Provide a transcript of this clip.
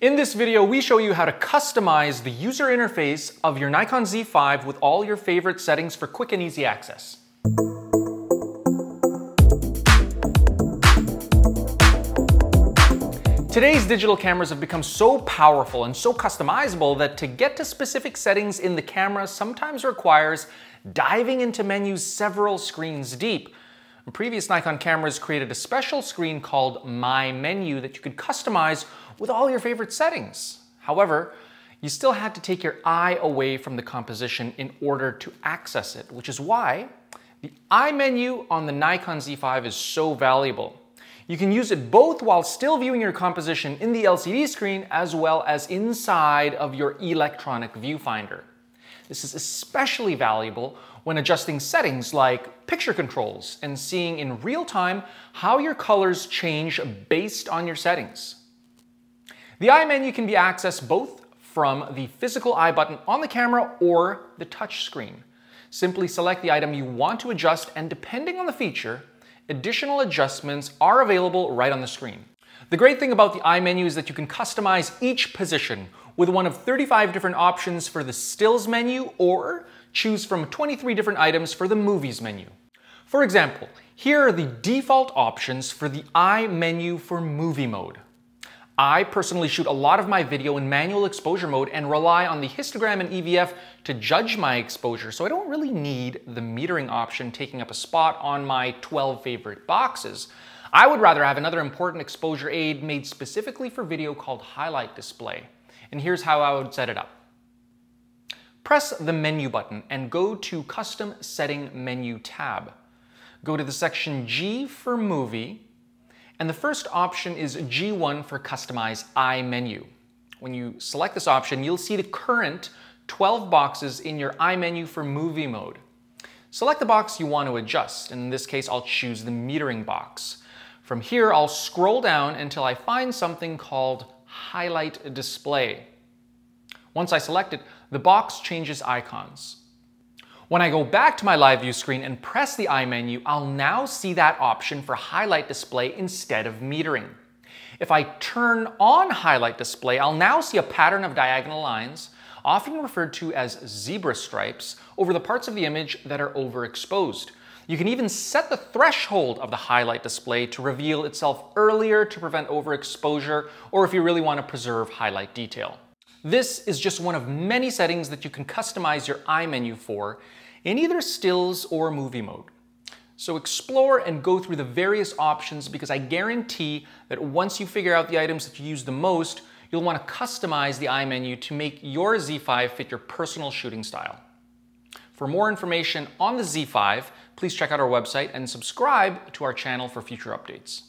In this video, we show you how to customize the user interface of your Nikon Z5 with all your favorite settings for quick and easy access. Today's digital cameras have become so powerful and so customizable that to get to specific settings in the camera sometimes requires diving into menus several screens deep. Previous Nikon cameras created a special screen called My Menu that you could customize with all your favorite settings. However, you still had to take your eye away from the composition in order to access it, which is why the eye menu on the Nikon Z5 is so valuable. You can use it both while still viewing your composition in the LCD screen as well as inside of your electronic viewfinder. This is especially valuable when adjusting settings like picture controls and seeing in real time how your colors change based on your settings. The eye menu can be accessed both from the physical eye button on the camera or the touch screen. Simply select the item you want to adjust and depending on the feature, additional adjustments are available right on the screen. The great thing about the iMenu is that you can customize each position with one of 35 different options for the stills menu or choose from 23 different items for the movies menu. For example, here are the default options for the iMenu for movie mode. I personally shoot a lot of my video in manual exposure mode and rely on the histogram and EVF to judge my exposure, so I don't really need the metering option taking up a spot on my 12 favorite boxes. I would rather have another important exposure aid made specifically for video called Highlight Display. And here's how I would set it up. Press the menu button and go to Custom Setting Menu tab. Go to the section G for Movie, and the first option is G1 for Customize iMenu. When you select this option, you'll see the current 12 boxes in your iMenu for Movie mode. Select the box you want to adjust, in this case I'll choose the metering box. From here, I'll scroll down until I find something called Highlight Display. Once I select it, the box changes icons. When I go back to my live view screen and press the eye menu, I'll now see that option for highlight display instead of metering. If I turn on highlight display, I'll now see a pattern of diagonal lines, often referred to as zebra stripes, over the parts of the image that are overexposed, you can even set the threshold of the highlight display to reveal itself earlier to prevent overexposure, or if you really want to preserve highlight detail. This is just one of many settings that you can customize your iMenu for in either stills or movie mode. So explore and go through the various options because I guarantee that once you figure out the items that you use the most, you'll want to customize the iMenu to make your Z5 fit your personal shooting style. For more information on the Z5, Please check out our website and subscribe to our channel for future updates.